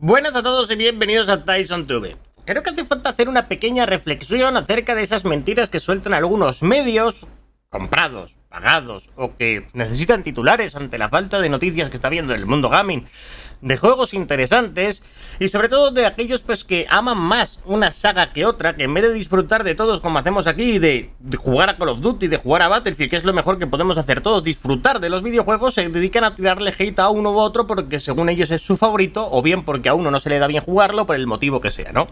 Buenas a todos y bienvenidos a Tyson Tube. Creo que hace falta hacer una pequeña reflexión acerca de esas mentiras que sueltan algunos medios comprados, pagados o que necesitan titulares ante la falta de noticias que está viendo el mundo gaming, de juegos interesantes y sobre todo de aquellos pues que aman más una saga que otra, que en vez de disfrutar de todos como hacemos aquí, de, de jugar a Call of Duty, de jugar a Battlefield, que es lo mejor que podemos hacer todos, disfrutar de los videojuegos, se dedican a tirarle hate a uno u otro porque según ellos es su favorito o bien porque a uno no se le da bien jugarlo por el motivo que sea, ¿no?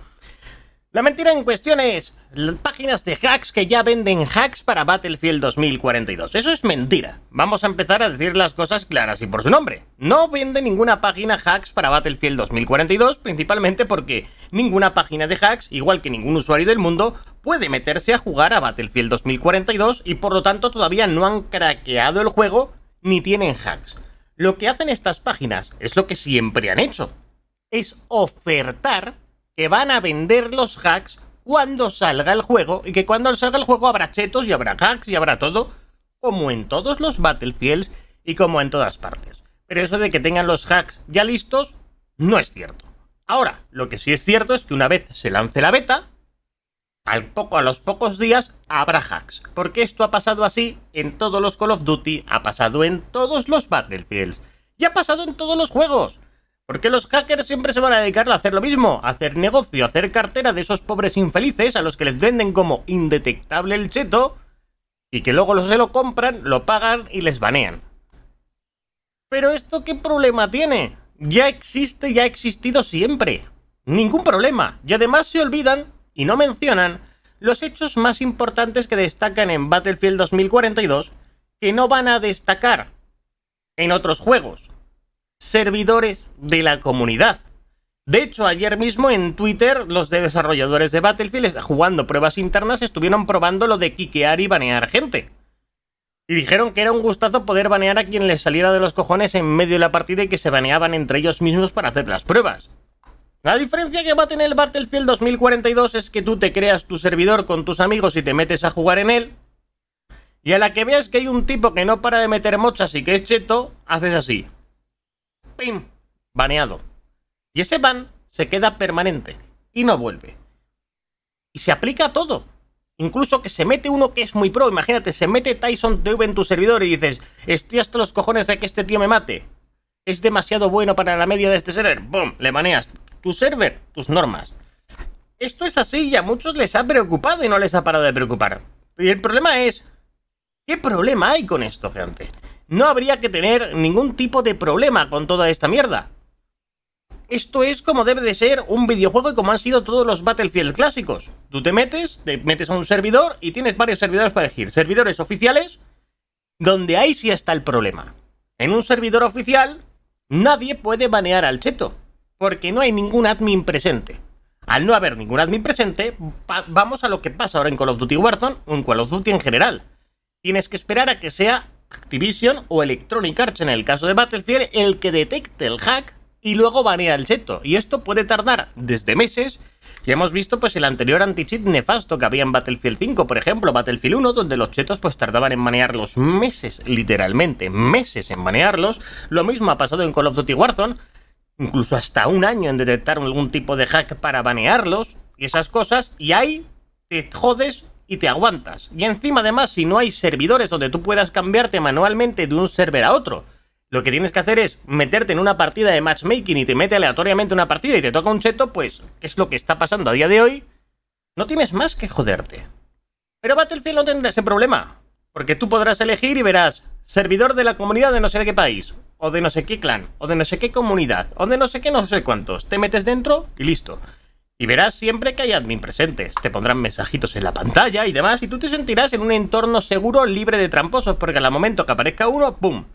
La mentira en cuestión es páginas de hacks que ya venden hacks para Battlefield 2042. Eso es mentira. Vamos a empezar a decir las cosas claras y por su nombre. No vende ninguna página hacks para Battlefield 2042, principalmente porque ninguna página de hacks, igual que ningún usuario del mundo, puede meterse a jugar a Battlefield 2042 y por lo tanto todavía no han craqueado el juego ni tienen hacks. Lo que hacen estas páginas es lo que siempre han hecho. Es ofertar que van a vender los hacks cuando salga el juego y que cuando salga el juego habrá chetos y habrá hacks y habrá todo, como en todos los Battlefields y como en todas partes. Pero eso de que tengan los hacks ya listos no es cierto. Ahora, lo que sí es cierto es que una vez se lance la beta, al poco a los pocos días habrá hacks, porque esto ha pasado así en todos los Call of Duty, ha pasado en todos los Battlefields, y ha pasado en todos los juegos. Porque los hackers siempre se van a dedicar a hacer lo mismo? A hacer negocio, hacer cartera de esos pobres infelices a los que les venden como indetectable el cheto y que luego se lo compran, lo pagan y les banean. Pero esto qué problema tiene? Ya existe, ya ha existido siempre. Ningún problema. Y además se olvidan y no mencionan los hechos más importantes que destacan en Battlefield 2042 que no van a destacar en otros juegos servidores de la comunidad. De hecho, ayer mismo en Twitter los desarrolladores de Battlefield jugando pruebas internas estuvieron probando lo de quiquear y banear gente. Y dijeron que era un gustazo poder banear a quien les saliera de los cojones en medio de la partida y que se baneaban entre ellos mismos para hacer las pruebas. La diferencia que va a tener el Battlefield 2042 es que tú te creas tu servidor con tus amigos y te metes a jugar en él. Y a la que veas que hay un tipo que no para de meter mochas y que es cheto, haces así. ¡Pim! Baneado. Y ese ban se queda permanente y no vuelve. Y se aplica a todo. Incluso que se mete uno que es muy pro. Imagínate, se mete Tyson TV en tu servidor y dices, estoy hasta los cojones de que este tío me mate. Es demasiado bueno para la media de este server. ¡Bum! Le baneas Tu server, tus normas. Esto es así y a muchos les ha preocupado y no les ha parado de preocupar. Y el problema es... ¿Qué problema hay con esto, gente? no habría que tener ningún tipo de problema con toda esta mierda. Esto es como debe de ser un videojuego y como han sido todos los Battlefield clásicos. Tú te metes, te metes a un servidor y tienes varios servidores para elegir. Servidores oficiales, donde ahí sí está el problema. En un servidor oficial, nadie puede banear al cheto, porque no hay ningún admin presente. Al no haber ningún admin presente, vamos a lo que pasa ahora en Call of Duty Warzone o en Call of Duty en general. Tienes que esperar a que sea Activision o Electronic Arts en el caso de Battlefield el que detecte el hack y luego banea el cheto. Y esto puede tardar desde meses. Ya hemos visto pues el anterior anti-cheat nefasto que había en Battlefield 5, por ejemplo, Battlefield 1, donde los chetos pues tardaban en banearlos meses, literalmente meses en banearlos. Lo mismo ha pasado en Call of Duty Warzone, incluso hasta un año en detectar algún tipo de hack para banearlos y esas cosas. Y ahí te jodes y te aguantas. Y encima además si no hay servidores donde tú puedas cambiarte manualmente de un server a otro, lo que tienes que hacer es meterte en una partida de matchmaking y te mete aleatoriamente una partida y te toca un cheto, pues es lo que está pasando a día de hoy. No tienes más que joderte. Pero Battlefield no tendrá ese problema, porque tú podrás elegir y verás servidor de la comunidad de no sé de qué país, o de no sé qué clan, o de no sé qué comunidad, o de no sé qué no sé cuántos. Te metes dentro y listo. Y verás siempre que hay admin presentes. Te pondrán mensajitos en la pantalla y demás, y tú te sentirás en un entorno seguro libre de tramposos, porque al momento que aparezca uno, ¡pum!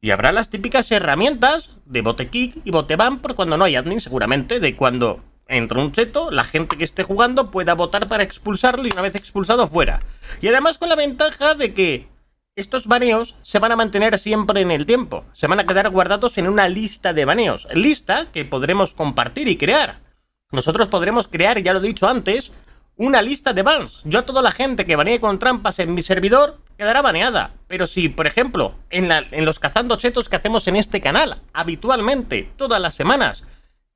Y habrá las típicas herramientas de kick y ban, por cuando no hay admin, seguramente, de cuando entra un cheto, la gente que esté jugando pueda votar para expulsarlo y una vez expulsado fuera. Y además con la ventaja de que estos baneos se van a mantener siempre en el tiempo, se van a quedar guardados en una lista de baneos, lista que podremos compartir y crear. Nosotros podremos crear, ya lo he dicho antes, una lista de bans. Yo a toda la gente que banee con trampas en mi servidor quedará baneada. Pero si, por ejemplo, en, los cazando chetos que hacemos en este canal, habitualmente, todas las semanas,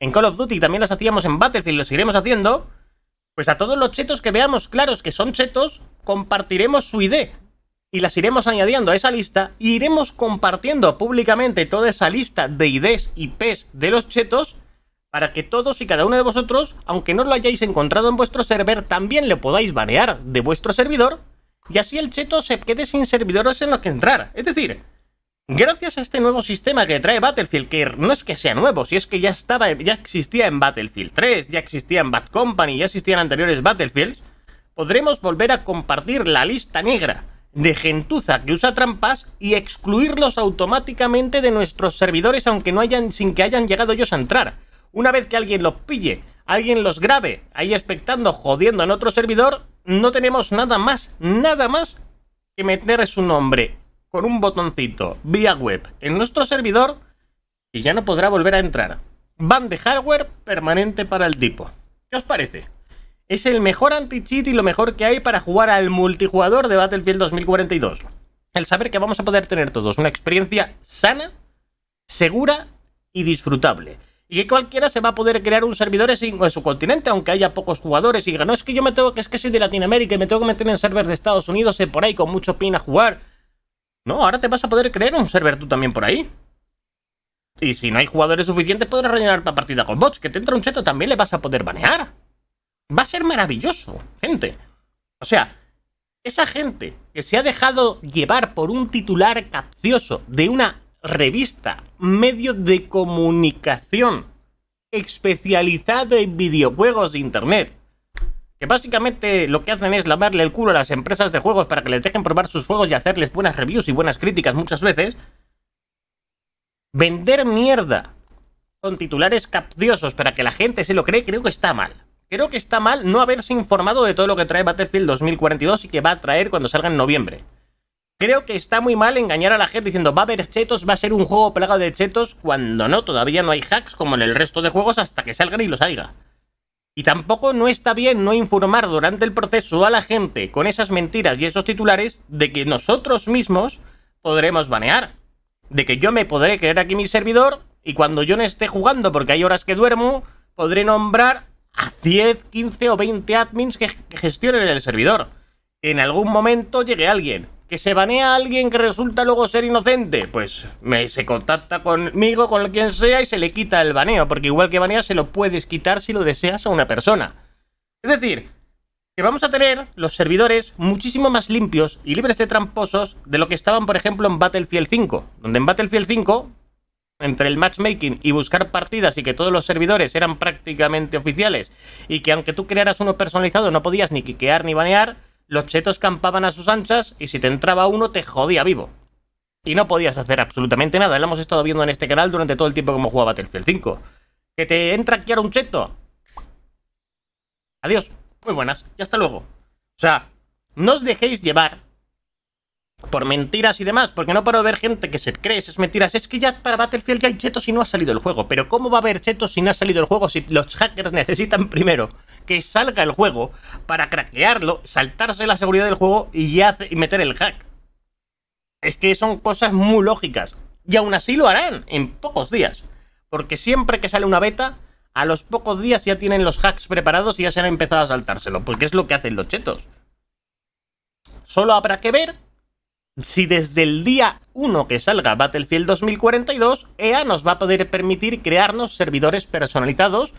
en Call of Duty también las hacíamos en Battlefield, los iremos haciendo, pues a todos los chetos que veamos claros que son chetos, compartiremos su ID. Y las iremos añadiendo a esa lista y iremos compartiendo públicamente toda esa lista de IDs y Ps de los chetos para que todos y cada uno de vosotros, aunque no lo hayáis encontrado en vuestro server, también le podáis banear de vuestro servidor y así el cheto se quede sin servidores en los que entrar. Es decir, gracias a este nuevo sistema que trae Battlefield, que no es que sea nuevo, si es que ya estaba, ya existía en Battlefield 3, ya existía en Bad Company, ya existían anteriores Battlefields, podremos volver a compartir la lista negra de gentuza que usa trampas y excluirlos automáticamente de nuestros servidores aunque no hayan sin que hayan llegado ellos a entrar. Una vez que alguien los pille, alguien los grabe, ahí expectando, jodiendo en otro servidor, no tenemos nada más, nada más que meter su nombre con un botoncito vía web en nuestro servidor y ya no podrá volver a entrar. Van de hardware permanente para el tipo. ¿Qué os parece? Es el mejor anti-cheat y lo mejor que hay para jugar al multijugador de Battlefield 2042. El saber que vamos a poder tener todos una experiencia sana, segura y disfrutable y que cualquiera se va a poder crear un servidor en su continente, aunque haya pocos jugadores y diga, no, es que yo me tengo que, es que soy de Latinoamérica y me tengo que meter en servers de Estados Unidos y eh, por ahí con mucho pin a jugar. No, ahora te vas a poder crear un server tú también por ahí. Y si no hay jugadores suficientes, podrás rellenar la partida con bots, que te entra un cheto también le vas a poder banear. Va a ser maravilloso, gente. O sea, esa gente que se ha dejado llevar por un titular capcioso de una revista, medio de comunicación especializado en videojuegos de Internet. Que básicamente lo que hacen es lavarle el culo a las empresas de juegos para que les dejen probar sus juegos y hacerles buenas reviews y buenas críticas muchas veces. Vender mierda con titulares capciosos para que la gente se lo cree, creo que está mal. Creo que está mal no haberse informado de todo lo que trae Battlefield 2042 y que va a traer cuando salga en noviembre. Creo que está muy mal engañar a la gente diciendo va a haber chetos, va a ser un juego plagado de chetos, cuando no, todavía no hay hacks como en el resto de juegos hasta que salgan y los salga Y tampoco no está bien no informar durante el proceso a la gente con esas mentiras y esos titulares de que nosotros mismos podremos banear. De que yo me podré crear aquí mi servidor y cuando yo no esté jugando porque hay horas que duermo, podré nombrar a 10, 15 o 20 admins que gestionen el servidor. En algún momento llegue alguien ¿Que se banea a alguien que resulta luego ser inocente? Pues me, se contacta conmigo, con quien sea, y se le quita el baneo. Porque igual que banea, se lo puedes quitar si lo deseas a una persona. Es decir, que vamos a tener los servidores muchísimo más limpios y libres de tramposos de lo que estaban, por ejemplo, en Battlefield 5. Donde en Battlefield 5, entre el matchmaking y buscar partidas y que todos los servidores eran prácticamente oficiales, y que aunque tú crearas uno personalizado no podías ni quiquear ni banear los chetos campaban a sus anchas y si te entraba uno te jodía vivo. Y no podías hacer absolutamente nada, lo hemos estado viendo en este canal durante todo el tiempo como jugaba Battlefield 5. ¿Que te entra aquí ahora un cheto? Adiós, muy buenas y hasta luego. O sea, no os dejéis llevar por mentiras y demás, porque no puedo ver gente que se cree es mentiras. Es que ya para Battlefield ya hay chetos y no ha salido el juego. Pero ¿cómo va a haber chetos si no ha salido el juego si los hackers necesitan primero que salga el juego para craquearlo, saltarse la seguridad del juego y, ya meter el hack. Es que son cosas muy lógicas. Y aún así lo harán en pocos días. Porque siempre que sale una beta, a los pocos días ya tienen los hacks preparados y ya se han empezado a saltárselo. Porque es lo que hacen los chetos. Solo habrá que ver si desde el día 1 que salga Battlefield 2042, EA nos va a poder permitir crearnos servidores personalizados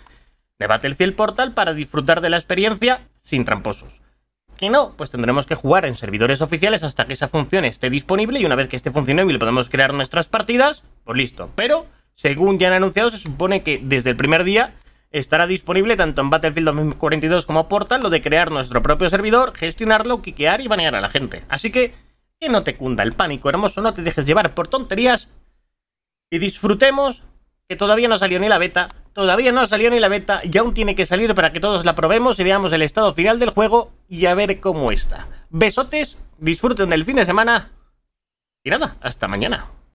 de Battlefield Portal para disfrutar de la experiencia sin tramposos. Que no, pues tendremos que jugar en servidores oficiales hasta que esa función esté disponible y una vez que esté funcionando y le podemos crear nuestras partidas, pues listo. Pero, según ya han anunciado, se supone que desde el primer día estará disponible tanto en Battlefield 2042 como Portal lo de crear nuestro propio servidor, gestionarlo, quiquear y banear a la gente. Así que, que no te cunda el pánico, hermoso, no te dejes llevar por tonterías y disfrutemos que todavía no salió ni la beta Todavía no salió ni la beta y aún tiene que salir para que todos la probemos y veamos el estado final del juego y a ver cómo está. Besotes, disfruten del fin de semana y nada, hasta mañana.